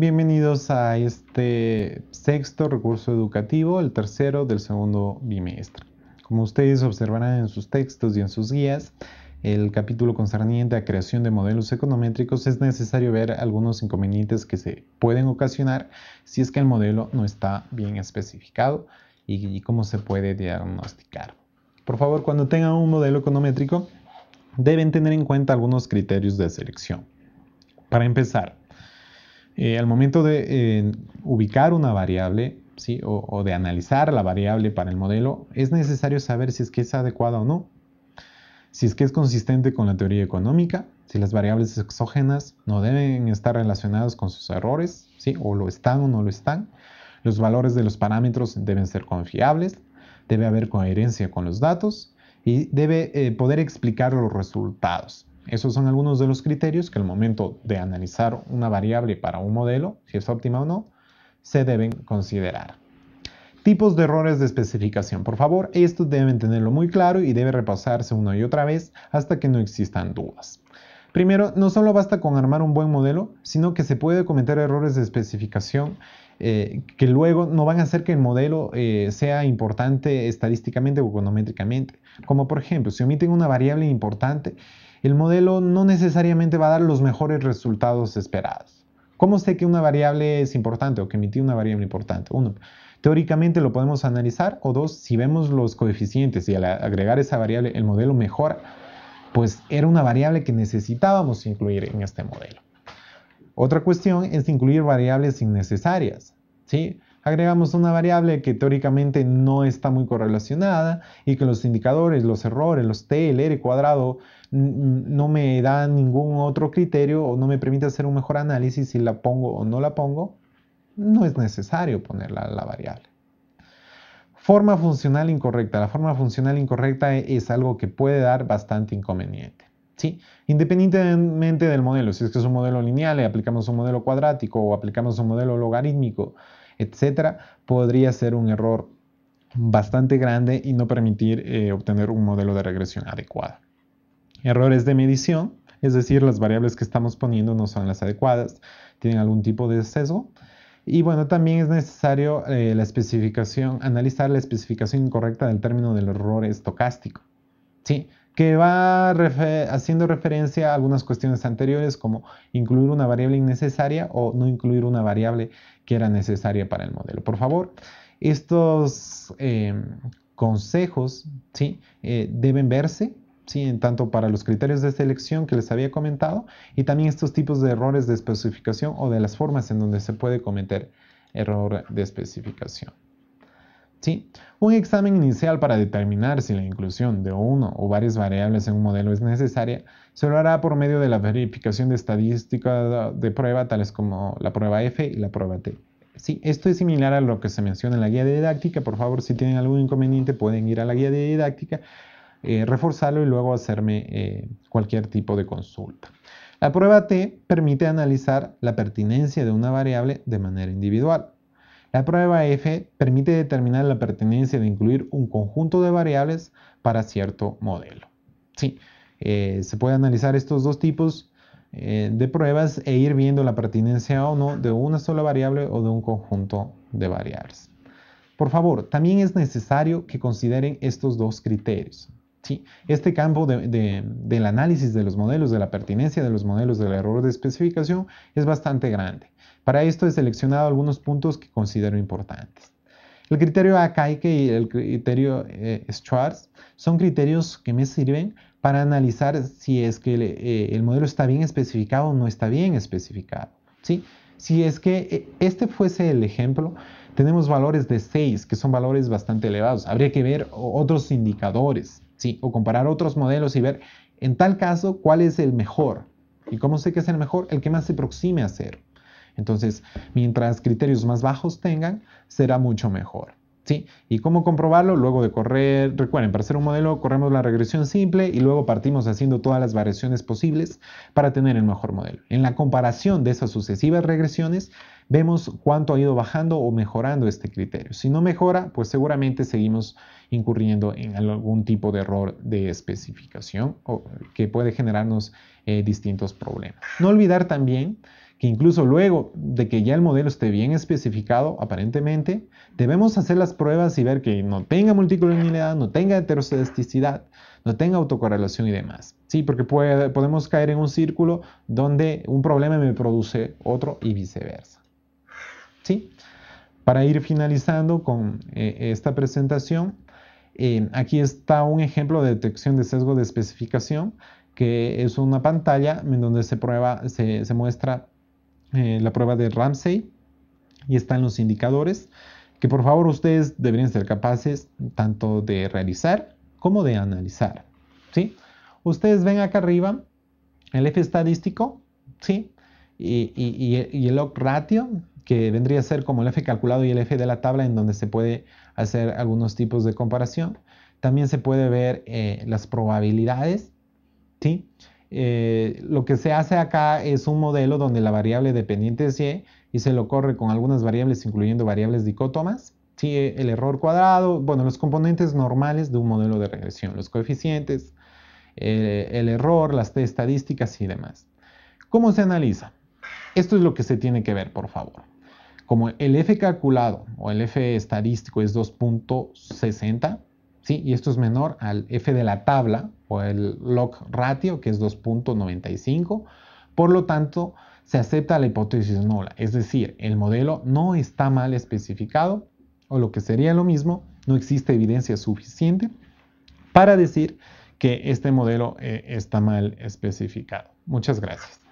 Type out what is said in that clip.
Bienvenidos a este sexto recurso educativo, el tercero del segundo bimestre. Como ustedes observarán en sus textos y en sus guías, el capítulo concerniente a creación de modelos econométricos es necesario ver algunos inconvenientes que se pueden ocasionar si es que el modelo no está bien especificado y, cómo se puede diagnosticar. Por favor, cuando tengan un modelo econométrico, deben tener en cuenta algunos criterios de selección. Para empezar, eh, al momento de eh, ubicar una variable ¿sí? o, de analizar la variable para el modelo, es necesario saber si es que es adecuada o no, si es que es consistente con la teoría económica, si las variables exógenas no deben estar relacionadas con sus errores, ¿sí? o lo están o no lo están, los valores de los parámetros deben ser confiables, debe haber coherencia con los datos y debe eh, poder explicar los resultados. Esos son algunos de los criterios que al momento de analizar una variable para un modelo, si es óptima o no, se deben considerar. Tipos de errores de especificación. Por favor, esto deben tenerlo muy claro y debe repasarse una y otra vez hasta que no existan dudas. Primero, no solo basta con armar un buen modelo, sino que se puede cometer errores de especificación eh, que luego no van a hacer que el modelo eh, sea importante estadísticamente o econométricamente. Como por ejemplo, si omiten una variable importante, el modelo no necesariamente va a dar los mejores resultados esperados. ¿Cómo sé que una variable es importante o que emití una variable importante? Uno, teóricamente lo podemos analizar. O dos, si vemos los coeficientes y al agregar esa variable el modelo mejora, pues era una variable que necesitábamos incluir en este modelo. Otra cuestión es incluir variables innecesarias. ¿sí? agregamos una variable que teóricamente no está muy correlacionada y que los indicadores, los errores, los t, el r cuadrado no me dan ningún otro criterio o no me permite hacer un mejor análisis si la pongo o no la pongo, no es necesario ponerla la variable. Forma funcional incorrecta. La forma funcional incorrecta es algo que puede dar bastante inconveniente. ¿sí? Independientemente del modelo, si es que es un modelo lineal, y aplicamos un modelo cuadrático o aplicamos un modelo logarítmico, etcétera, podría ser un error bastante grande y no permitir eh, obtener un modelo de regresión adecuado. Errores de medición, es decir, las variables que estamos poniendo no son las adecuadas, tienen algún tipo de sesgo. Y bueno, también es necesario eh, la especificación, analizar la especificación incorrecta del término del error estocástico. Sí, que va haciendo referencia a algunas cuestiones anteriores como incluir una variable innecesaria o no incluir una variable que era necesaria para el modelo. Por favor, estos em, consejos ¿sí? Eh, deben verse ¿sí? en tanto para los criterios de selección que les había comentado y también estos tipos de errores de especificación o de las formas en donde se puede cometer error de especificación. Un examen inicial para determinar si la inclusión de uno o varias variables en un modelo es necesaria se lo hará por medio de la verificación de estadística de prueba, tales como la prueba F y la prueba T. Sí, esto es similar a lo que se menciona en la guía didáctica. Por favor, si tienen algún inconveniente, pueden ir a la guía de didáctica, eh, reforzarlo y luego hacerme eh, cualquier tipo de consulta. La prueba T permite analizar la pertinencia de una variable de manera individual. La prueba F permite determinar la pertenencia de incluir un conjunto de variables para cierto modelo. Sí, eh, se puede analizar estos dos tipos eh, de pruebas e ir viendo la pertinencia o no de una sola variable o de un conjunto de variables. Por favor, también es necesario que consideren estos dos criterios. Sí, este campo del análisis de los modelos, de la pertinencia de los modelos del error de especificación es bastante grande. Para esto he seleccionado algunos puntos que considero importantes. El criterio Akaike y el criterio eh, Schwarz son criterios que me sirven para analizar si es que eh, el, modelo está bien especificado o no está bien especificado. ¿sí? Si es que eh, este fuese el ejemplo, tenemos valores de 6, que son valores bastante elevados. Habría que ver otros indicadores, ¿sí? o comparar otros modelos y ver, en tal caso, cuál es el mejor. ¿Y cómo sé que es el mejor? El que más se aproxime a cero. Entonces, mientras criterios más bajos tengan, será mucho mejor. ¿Sí? ¿Y cómo comprobarlo? Luego de correr, recuerden, para hacer un modelo corremos la regresión simple y luego partimos haciendo todas las variaciones posibles para tener el mejor modelo. En la comparación de esas sucesivas regresiones, vemos cuánto ha ido bajando o mejorando este criterio. Si no mejora, pues seguramente seguimos incurriendo en algún tipo de error de especificación que puede generarnos eh, distintos problemas. No olvidar también que incluso luego de que ya el modelo esté bien especificado, aparentemente, debemos hacer las pruebas y ver que no tenga multicolonialidad, no tenga heterocedasticidad, no tenga autocorrelación y demás. Sí, porque puede, podemos caer en un círculo donde un problema me produce otro y viceversa. ¿Sí? Para ir finalizando con eh, esta presentación, eh, aquí está un ejemplo de detección de sesgo de especificación, que es una pantalla en donde se prueba, se, se muestra eh, la prueba de Ramsey y están los indicadores que por favor ustedes deberían ser capaces tanto de realizar como de analizar. ¿sí? Ustedes ven acá arriba el F estadístico ¿sí? y, el log ratio, que vendría a ser como el F calculado y el F de la tabla en donde se puede hacer algunos tipos de comparación. También se puede ver eh, las probabilidades. Eh, lo que se hace acá es un modelo donde la variable dependiente es y y se lo corre con algunas variables, incluyendo variables dicótomas. si eh, el error cuadrado, bueno, los componentes normales de un modelo de regresión, los coeficientes, eh, el error, las estadísticas y demás. ¿Cómo se analiza? Esto es lo que se tiene que ver, por favor. Como el F calculado o el F estadístico es 2.60, y esto es menor al F de la tabla o el log ratio, que es 2.95. Por lo tanto, se acepta la hipótesis nula, es decir, el modelo no está mal especificado, o lo que sería lo mismo, no existe evidencia suficiente para decir que este modelo eh, está mal especificado. Muchas gracias.